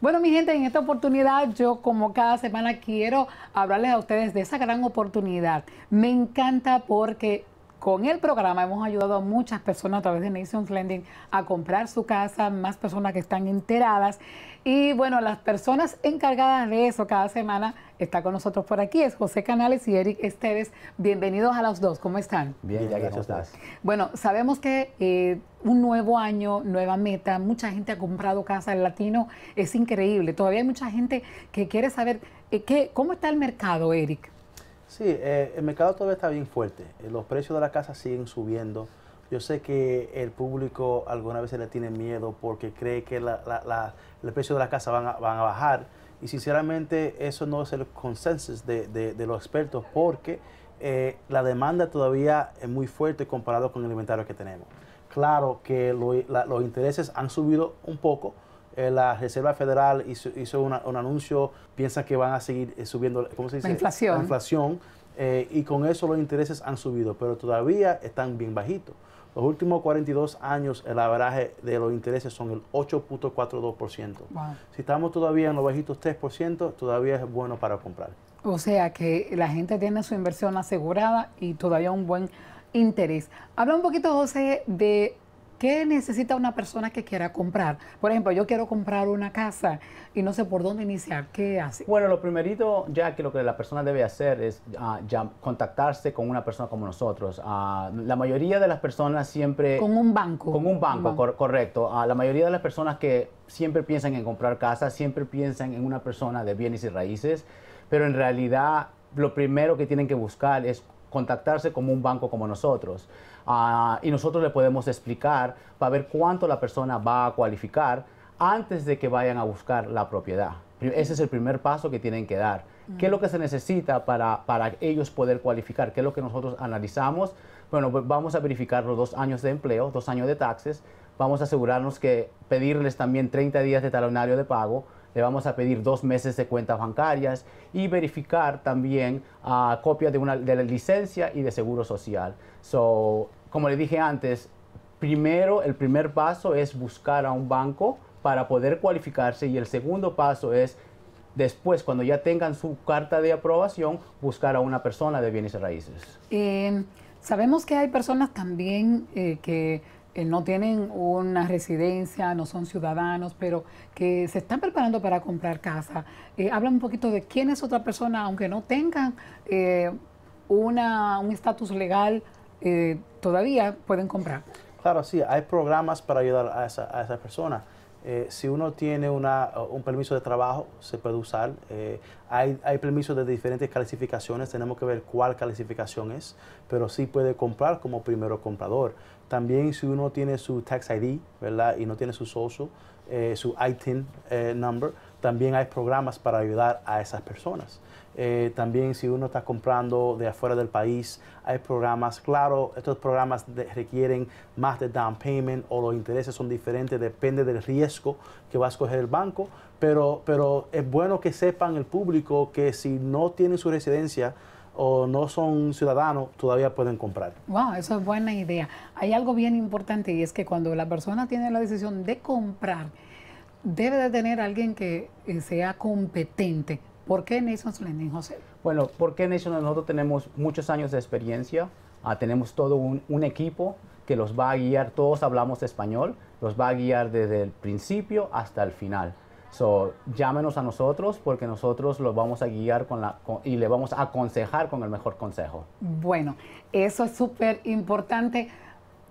Bueno, mi gente, en esta oportunidad yo como cada semana quiero hablarles a ustedes de esa gran oportunidad. Me encanta porque con el programa hemos ayudado a muchas personas a través de Nation Lending a comprar su casa, más personas que están enteradas. Y bueno, las personas encargadas de eso cada semana está con nosotros por aquí, es José Canales y Eric Esteves. Bienvenidos a los dos, ¿cómo están? Bien, ya que estás. Bueno, sabemos que eh, un nuevo año, nueva meta. Mucha gente ha comprado casa. en latino es increíble. Todavía hay mucha gente que quiere saber eh, cómo está el mercado, Eric. Sí, eh, el mercado todavía está bien fuerte. Eh, los precios de la casa siguen subiendo. Yo sé que el público vez se le tiene miedo porque cree que la, la, el precio de la casa van a, bajar. Y sinceramente eso no es el consenso de, de, los expertos porque la demanda todavía es muy fuerte comparado con el inventario que tenemos claro que los intereses han subido un poco. Eh, la Reserva Federal hizo, un anuncio, piensa que van a seguir eh, subiendo ¿cómo La inflación. Eh, y con eso los intereses han subido, pero todavía están bien bajitos. Los últimos 42 años el average de los intereses son el 8.42%. Si estamos todavía en los bajitos 3%, todavía es bueno para comprar. O sea que la gente tiene su inversión asegurada y todavía un buen interés. Habla un poquito, José, de qué necesita una persona que quiera comprar. Por ejemplo, yo quiero comprar una casa y no sé por dónde iniciar. ¿Qué hace? Bueno, lo primerito, ya que lo que la persona debe hacer es ah, contactarse con una persona como nosotros. Ah, la mayoría de las personas siempre... Con un banco. Con un banco, correcto. Ah, la mayoría de las personas que siempre piensan en comprar casa, siempre piensan en una persona de bienes y raíces, pero en realidad lo primero que tienen que buscar es contactarse como un banco como nosotros. Ah, y nosotros le podemos explicar para ver cuánto la persona va a cualificar antes de que vayan a buscar la propiedad. Ese es el primer paso que tienen que dar. ¿Qué es lo que se necesita para, ellos poder cualificar? ¿Qué es lo que nosotros analizamos? Bueno, pues vamos a verificar los dos años de empleo, dos años de taxes. Vamos a asegurarnos que pedirles también 30 días de talonario de pago le vamos a pedir dos meses de cuentas bancarias y verificar también copias ah, copia de, una, de la licencia y de seguro social. So, como le dije antes, primero, el primer paso es buscar a un banco para poder cualificarse y el segundo paso es después, cuando ya tengan su carta de aprobación, buscar a una persona de bienes raíces. Eh, sabemos que hay personas también eh, que eh, no tienen una residencia, no son ciudadanos, pero que se están preparando para comprar casa. Eh, un poquito de quién es otra persona, aunque no tengan eh, una, un estatus legal, eh, todavía pueden comprar. Claro, sí, hay programas para ayudar a esa, persona. si uno tiene un permiso de trabajo, se puede usar. Hay, permisos de diferentes calificaciones, tenemos que ver cuál calificación es, pero sí puede comprar como primero comprador. También si uno tiene su tax ID, ¿verdad? Y no tiene su social, eh, su ITIN eh, number, también hay programas para ayudar a esas personas. Eh, también si uno está comprando de afuera del país, hay programas, claro, estos programas requieren más de down payment o los intereses son diferentes, depende del riesgo que va a escoger el banco, pero, pero es bueno que sepan el público que si no tienen su residencia o no son ciudadanos, todavía pueden comprar. Wow, eso es buena idea. Hay algo bien importante y es que cuando la persona tiene la decisión de comprar, debe de tener alguien que eh, sea competente. ¿Por qué Nation's Lending, José? Bueno, porque Nation nosotros tenemos muchos años de experiencia, ah, tenemos todo un, un equipo que los va a guiar, todos hablamos español, los va a guiar desde el principio hasta el final. So, llámenos a nosotros porque nosotros los vamos a guiar con la, y le vamos a aconsejar con el mejor consejo. Bueno, eso es súper importante.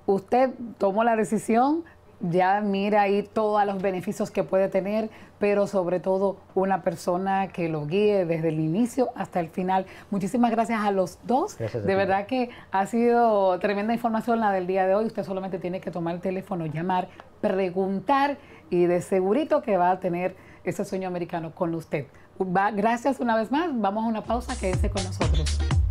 Usted tomó la decisión, ya mira ahí todos los beneficios que puede tener, pero sobre todo una persona que lo guíe desde el inicio hasta el final. Muchísimas gracias a los dos. de verdad que ha sido tremenda información la del día de hoy. Usted solamente tiene que tomar el teléfono, llamar, preguntar y de segurito que va a tener ese sueño americano con usted. gracias una vez más, vamos a una pausa, quédense con nosotros.